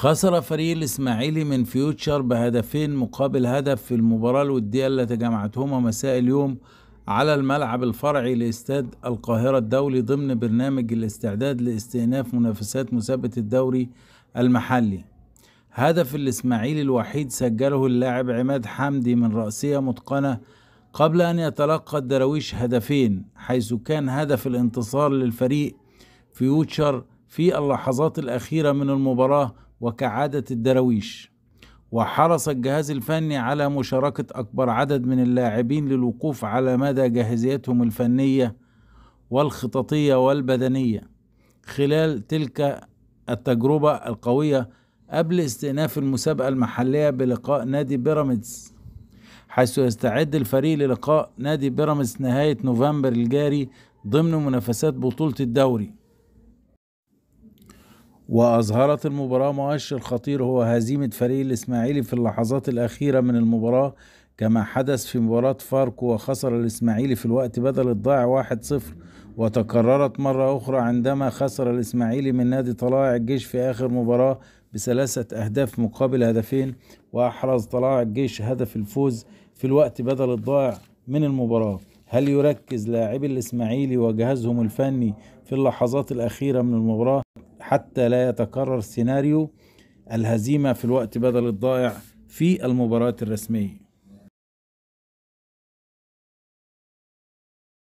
خسر فريق الإسماعيلي من فيوتشر بهدفين مقابل هدف في المباراة الودية التي جمعتهما مساء اليوم على الملعب الفرعي لاستاد القاهرة الدولي ضمن برنامج الاستعداد لاستئناف منافسات مسابقة الدوري المحلي هدف الإسماعيلي الوحيد سجله اللاعب عماد حمدي من رأسية متقنة قبل أن يتلقى الدراويش هدفين حيث كان هدف الانتصار للفريق فيوتشر في اللحظات الأخيرة من المباراة وكعادة الدراويش وحرص الجهاز الفني على مشاركة أكبر عدد من اللاعبين للوقوف على مدى جاهزيتهم الفنية والخططية والبدنية خلال تلك التجربة القوية قبل استئناف المسابقة المحلية بلقاء نادي بيراميدز حيث يستعد الفريق للقاء نادي بيراميدز نهاية نوفمبر الجاري ضمن منافسات بطولة الدوري وأظهرت المباراة مؤشر خطير هو هزيمة فريق الإسماعيلي في اللحظات الأخيرة من المباراة كما حدث في مباراة فاركو وخسر الإسماعيلي في الوقت بدل الضائع 1-0 وتكررت مرة أخرى عندما خسر الإسماعيلي من نادي طلائع الجيش في آخر مباراة بثلاثة أهداف مقابل هدفين وأحرز طلائع الجيش هدف الفوز في الوقت بدل الضائع من المباراة هل يركز لاعبي الإسماعيلي وجهازهم الفني في اللحظات الأخيرة من المباراة حتى لا يتكرر سيناريو الهزيمة في الوقت بدل الضائع في المباراه الرسمية